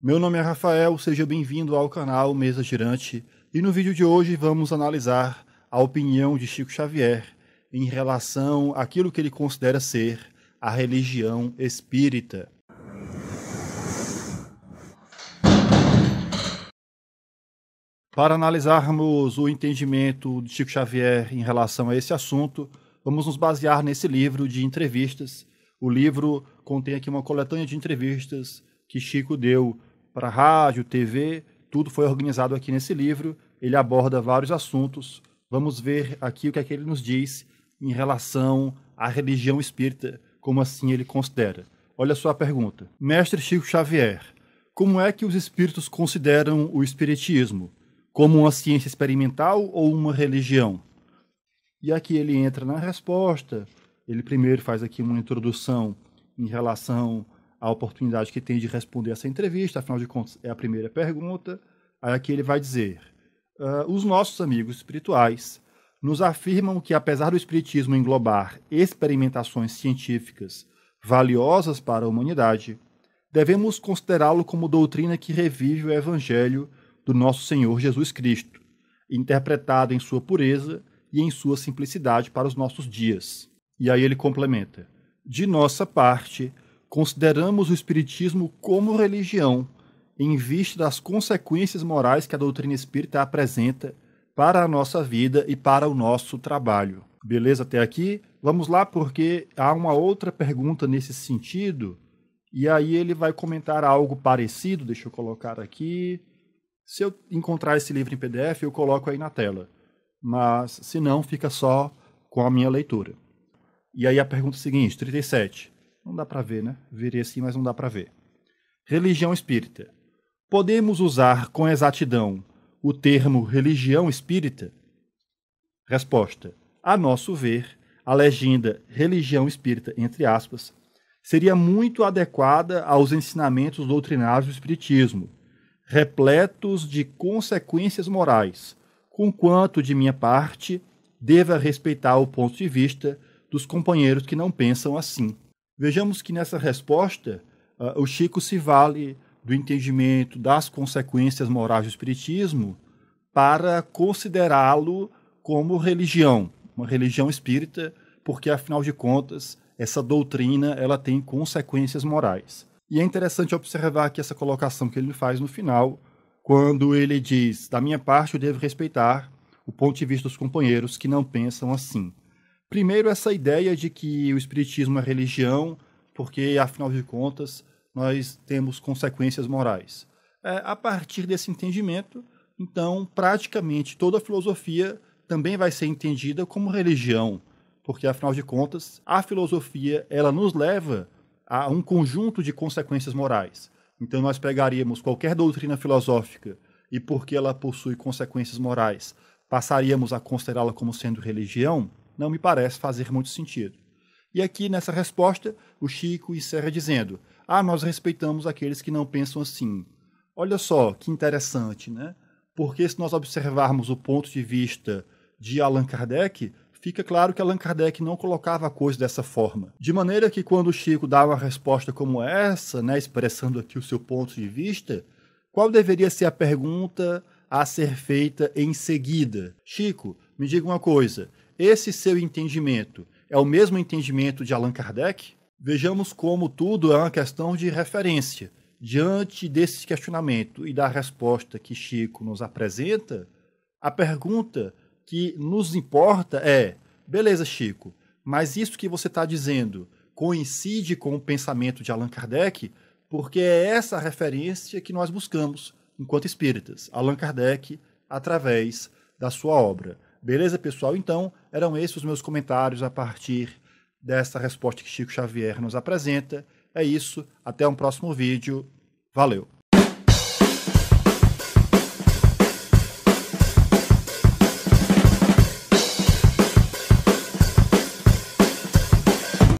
Meu nome é Rafael, seja bem-vindo ao canal Mesa Girante e no vídeo de hoje vamos analisar a opinião de Chico Xavier em relação àquilo que ele considera ser a religião espírita. Para analisarmos o entendimento de Chico Xavier em relação a esse assunto, vamos nos basear nesse livro de entrevistas. O livro contém aqui uma coletânea de entrevistas que Chico deu para rádio, TV, tudo foi organizado aqui nesse livro. Ele aborda vários assuntos. Vamos ver aqui o que, é que ele nos diz em relação à religião espírita, como assim ele considera. Olha só a pergunta. Mestre Chico Xavier, como é que os espíritos consideram o espiritismo? Como uma ciência experimental ou uma religião? E aqui ele entra na resposta. Ele primeiro faz aqui uma introdução em relação a oportunidade que tem de responder essa entrevista, afinal de contas é a primeira pergunta. Aí aqui ele vai dizer: uh, os nossos amigos espirituais nos afirmam que, apesar do espiritismo englobar experimentações científicas valiosas para a humanidade, devemos considerá-lo como doutrina que revive o evangelho do nosso Senhor Jesus Cristo, interpretado em sua pureza e em sua simplicidade para os nossos dias. E aí ele complementa: de nossa parte consideramos o Espiritismo como religião, em vista das consequências morais que a doutrina espírita apresenta para a nossa vida e para o nosso trabalho. Beleza até aqui? Vamos lá, porque há uma outra pergunta nesse sentido, e aí ele vai comentar algo parecido. Deixa eu colocar aqui. Se eu encontrar esse livro em PDF, eu coloco aí na tela. Mas se não, fica só com a minha leitura. E aí a pergunta é seguinte, 37. Não dá para ver, né? Veria assim, mas não dá para ver. Religião espírita. Podemos usar com exatidão o termo religião espírita? Resposta: A nosso ver, a legenda religião espírita, entre aspas, seria muito adequada aos ensinamentos doutrinários do espiritismo, repletos de consequências morais, conquanto de minha parte deva respeitar o ponto de vista dos companheiros que não pensam assim. Vejamos que nessa resposta, uh, o Chico se vale do entendimento das consequências morais do Espiritismo para considerá-lo como religião, uma religião espírita, porque afinal de contas essa doutrina ela tem consequências morais. E é interessante observar aqui essa colocação que ele faz no final, quando ele diz: Da minha parte, eu devo respeitar o ponto de vista dos companheiros que não pensam assim. Primeiro, essa ideia de que o Espiritismo é religião, porque, afinal de contas, nós temos consequências morais. É, a partir desse entendimento, então, praticamente toda a filosofia também vai ser entendida como religião, porque, afinal de contas, a filosofia ela nos leva a um conjunto de consequências morais. Então, nós pegaríamos qualquer doutrina filosófica e, porque ela possui consequências morais, passaríamos a considerá-la como sendo religião não me parece fazer muito sentido. E aqui, nessa resposta, o Chico encerra dizendo: Ah, nós respeitamos aqueles que não pensam assim. Olha só que interessante, né? Porque se nós observarmos o ponto de vista de Allan Kardec, fica claro que Allan Kardec não colocava a coisa dessa forma. De maneira que quando o Chico dá uma resposta como essa, né, expressando aqui o seu ponto de vista, qual deveria ser a pergunta a ser feita em seguida? Chico, me diga uma coisa, esse seu entendimento é o mesmo entendimento de Allan Kardec? Vejamos como tudo é uma questão de referência. Diante desse questionamento e da resposta que Chico nos apresenta, a pergunta que nos importa é: beleza, Chico, mas isso que você está dizendo coincide com o pensamento de Allan Kardec? Porque é essa referência que nós buscamos enquanto espíritas, Allan Kardec, através da sua obra. Beleza, pessoal? Então, eram esses os meus comentários a partir dessa resposta que Chico Xavier nos apresenta. É isso, até um próximo vídeo. Valeu!